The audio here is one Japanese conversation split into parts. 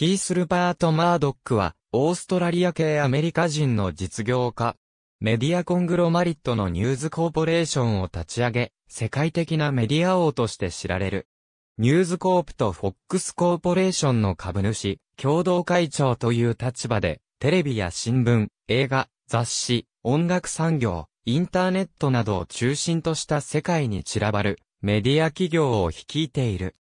キース・ルパート・マードックは、オーストラリア系アメリカ人の実業家。メディアコングロマリットのニューズコーポレーションを立ち上げ、世界的なメディア王として知られる。ニューズコープとフォックスコーポレーションの株主、共同会長という立場で、テレビや新聞、映画、雑誌、音楽産業、インターネットなどを中心とした世界に散らばるメディア企業を率いている。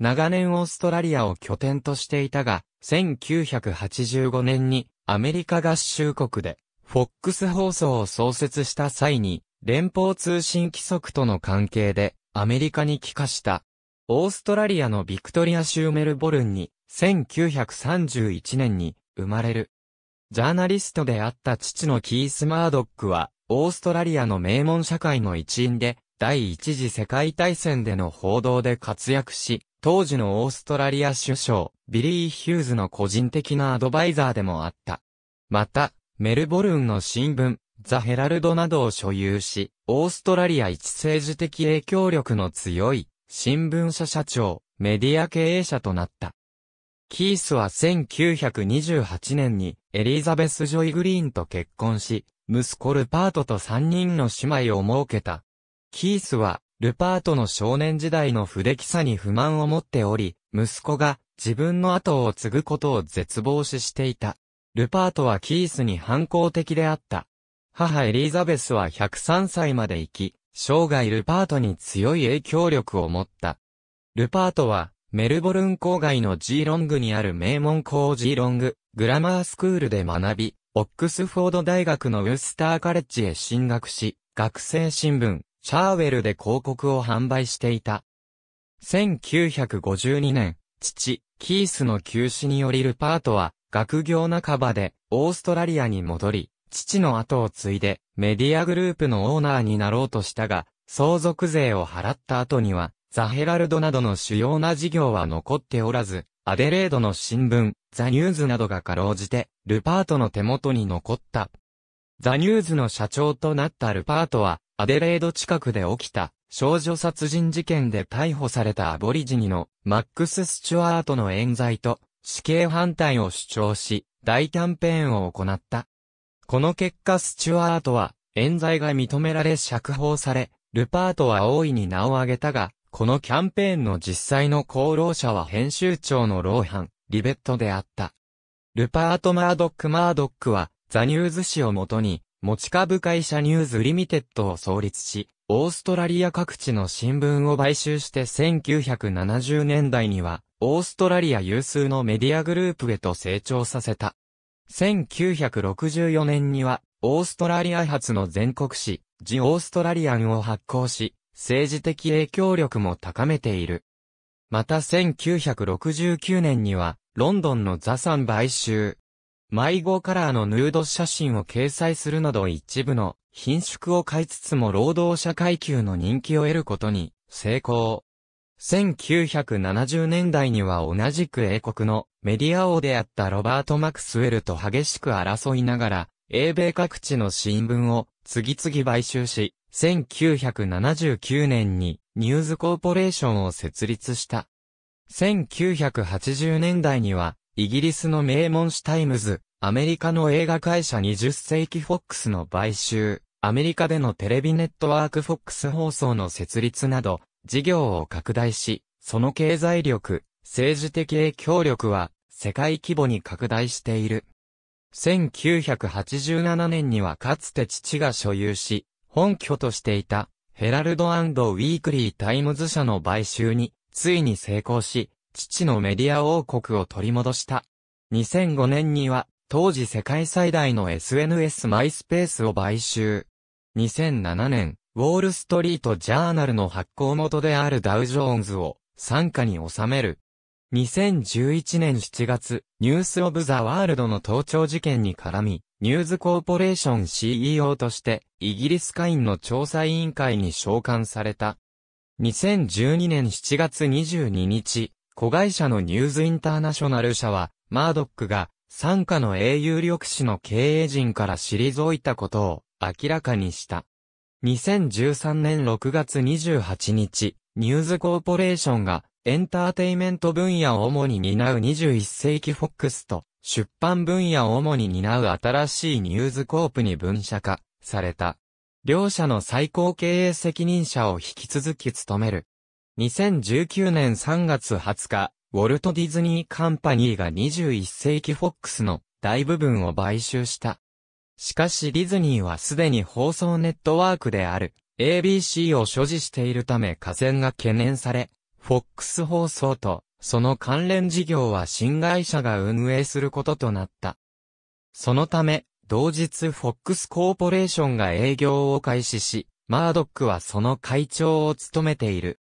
長年オーストラリアを拠点としていたが、1985年にアメリカ合衆国で、フォックス放送を創設した際に、連邦通信規則との関係で、アメリカに帰化した。オーストラリアのビクトリア州メルボルンに、1931年に生まれる。ジャーナリストであった父のキース・マードックは、オーストラリアの名門社会の一員で、第一次世界大戦での報道で活躍し、当時のオーストラリア首相、ビリー・ヒューズの個人的なアドバイザーでもあった。また、メルボルンの新聞、ザ・ヘラルドなどを所有し、オーストラリア一政治的影響力の強い、新聞社社長、メディア経営者となった。キースは1928年にエリザベス・ジョイ・グリーンと結婚し、息子ルパートと3人の姉妹を設けた。キースはルパートの少年時代の不出来さに不満を持っており、息子が自分の後を継ぐことを絶望視していた。ルパートはキースに反抗的であった。母エリザベスは103歳まで生き、生涯ルパートに強い影響力を持った。ルパートは、メルボルン郊外のジーロングにある名門校ジーロング、グラマースクールで学び、オックスフォード大学のウスターカレッジへ進学し、学生新聞、シャーウェルで広告を販売していた。1952年、父、キースの休止によりルパートは、学業半ばで、オーストラリアに戻り、父の後を継いで、メディアグループのオーナーになろうとしたが、相続税を払った後には、ザ・ヘラルドなどの主要な事業は残っておらず、アデレードの新聞、ザ・ニューズなどがかろうじて、ルパートの手元に残った。ザ・ニューズの社長となったルパートは、アデレード近くで起きた少女殺人事件で逮捕されたアボリジニのマックス・スチュアートの冤罪と死刑反対を主張し大キャンペーンを行った。この結果スチュアートは冤罪が認められ釈放され、ルパートは大いに名を挙げたが、このキャンペーンの実際の功労者は編集長のローハン、リベットであった。ルパート・マードック・マードックは、ザニューズ誌をもとに、持ち株会社ニューズリミテッドを創立し、オーストラリア各地の新聞を買収して1970年代には、オーストラリア有数のメディアグループへと成長させた。1964年には、オーストラリア発の全国紙、ジ・オーストラリアンを発行し、政治的影響力も高めている。また1969年には、ロンドンのザ・サン買収、迷子カラーのヌード写真を掲載するなど一部の品縮を買いつつも労働者階級の人気を得ることに成功。1970年代には同じく英国のメディア王であったロバート・マクスウェルと激しく争いながら、英米各地の新聞を次々買収し、1979年にニューズコーポレーションを設立した。1980年代にはイギリスの名門誌タイムズ、アメリカの映画会社20世紀フォックスの買収、アメリカでのテレビネットワークフォックス放送の設立など、事業を拡大し、その経済力、政治的影響力は世界規模に拡大している。1987年にはかつて父が所有し、本拠としていたヘラルドウィークリータイムズ社の買収についに成功し、父のメディア王国を取り戻した。2005年には、当時世界最大の SNS マイスペースを買収。2007年、ウォールストリートジャーナルの発行元であるダウジョーンズを参加に収める。2011年7月、ニュースオブザワールドの盗聴事件に絡み、ニューズコーポレーション CEO として、イギリス下院の調査委員会に召喚された。2012年7月22日、子会社のニューズインターナショナル社は、マードックが、傘下の英雄力士の経営陣から退いたことを明らかにした。2013年6月28日、ニューズコーポレーションがエンターテイメント分野を主に担う21世紀フォックスと出版分野を主に担う新しいニューズコープに分社化された。両社の最高経営責任者を引き続き務める2019年3月20日、ウォルト・ディズニー・カンパニーが21世紀フォックスの大部分を買収した。しかしディズニーはすでに放送ネットワークである ABC を所持しているため河川が懸念され、フォックス放送とその関連事業は新会社が運営することとなった。そのため、同日フォックスコーポレーションが営業を開始し、マードックはその会長を務めている。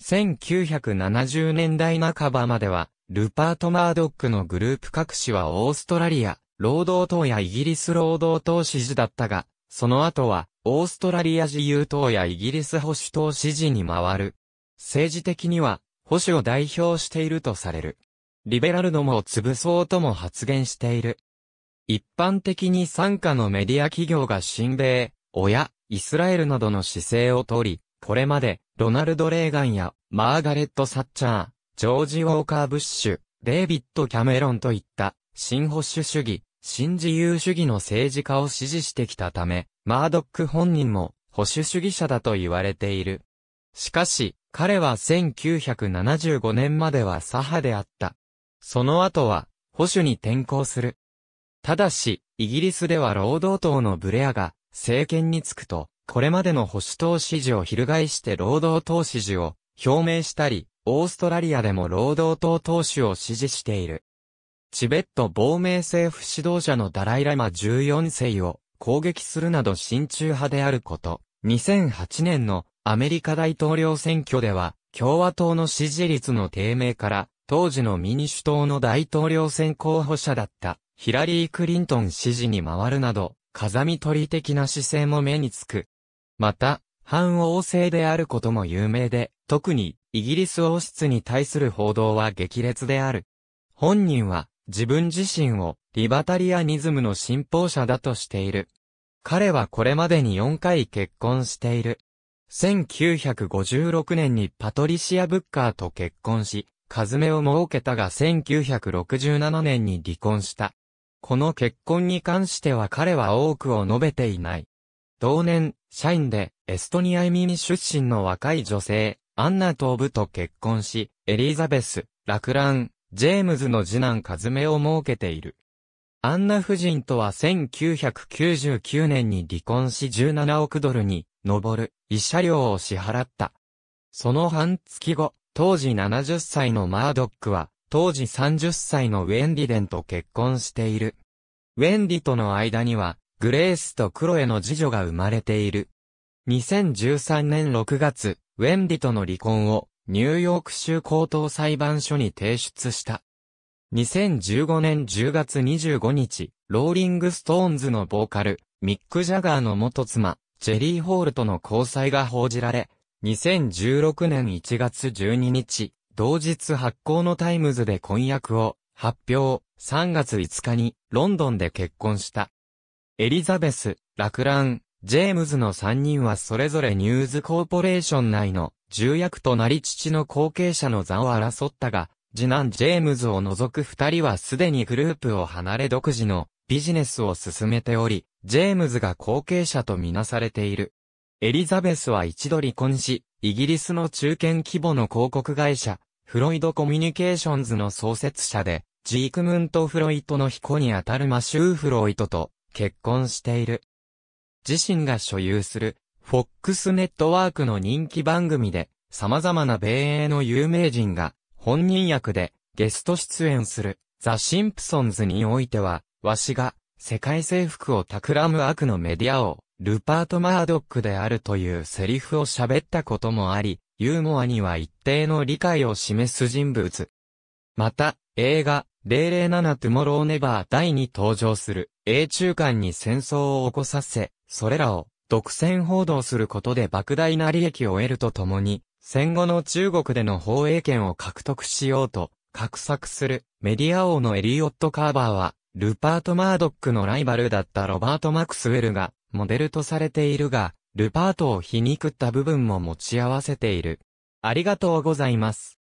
1970年代半ばまでは、ルパート・マードックのグループ各紙はオーストラリア、労働党やイギリス労働党支持だったが、その後は、オーストラリア自由党やイギリス保守党支持に回る。政治的には、保守を代表しているとされる。リベラルどもを潰そうとも発言している。一般的に参加のメディア企業が親米、親、イスラエルなどの姿勢をとり、これまでロナルド・レーガンや、マーガレット・サッチャー、ジョージ・ウォーカー・ブッシュ、デイビッド・キャメロンといった、新保守主義、新自由主義の政治家を支持してきたため、マードック本人も保守主義者だと言われている。しかし、彼は1975年までは左派であった。その後は、保守に転向する。ただし、イギリスでは労働党のブレアが政権につくと、これまでの保守党支持を翻して労働党支持を表明したり、オーストラリアでも労働党党首を支持している。チベット亡命政府指導者のダライラマ14世を攻撃するなど親中派であること。2008年のアメリカ大統領選挙では共和党の支持率の低迷から当時の民主党の大統領選候補者だったヒラリー・クリントン支持に回るなど風見取り的な姿勢も目につく。また、反王政であることも有名で、特に、イギリス王室に対する報道は激烈である。本人は、自分自身を、リバタリアニズムの信奉者だとしている。彼はこれまでに4回結婚している。1956年にパトリシア・ブッカーと結婚し、カズメを設けたが1967年に離婚した。この結婚に関しては彼は多くを述べていない。同年、社員で、エストニア移民出身の若い女性、アンナトーブと結婚し、エリザベス、ラクラン、ジェームズの次男カズメを設けている。アンナ夫人とは1999年に離婚し17億ドルに上る医者料を支払った。その半月後、当時70歳のマードックは、当時30歳のウェンディデンと結婚している。ウェンディとの間には、グレースとクロエの次女が生まれている。2013年6月、ウェンディとの離婚をニューヨーク州高等裁判所に提出した。2015年10月25日、ローリングストーンズのボーカル、ミック・ジャガーの元妻、ジェリー・ホールとの交際が報じられ、2016年1月12日、同日発行のタイムズで婚約を発表、3月5日にロンドンで結婚した。エリザベス、ラクラン、ジェームズの3人はそれぞれニューズコーポレーション内の重役となり父の後継者の座を争ったが、次男ジェームズを除く二人はすでにグループを離れ独自のビジネスを進めており、ジェームズが後継者とみなされている。エリザベスは一度離婚し、イギリスの中堅規模の広告会社、フロイドコミュニケーションズの創設者で、ジークムント・フロイトの彦にあたるマシュー・フロイトと結婚している。自身が所有する、フォックスネットワークの人気番組で、様々な米英の有名人が、本人役で、ゲスト出演する、ザ・シンプソンズにおいては、わしが、世界征服を企む悪のメディア王、ルパート・マードックであるというセリフを喋ったこともあり、ユーモアには一定の理解を示す人物。また、映画、007トゥモローネバー第に登場する、英中間に戦争を起こさせ、それらを独占報道することで莫大な利益を得るとともに、戦後の中国での放映権を獲得しようと、画策するメディア王のエリオット・カーバーは、ルパート・マードックのライバルだったロバート・マクスウェルがモデルとされているが、ルパートを皮肉った部分も持ち合わせている。ありがとうございます。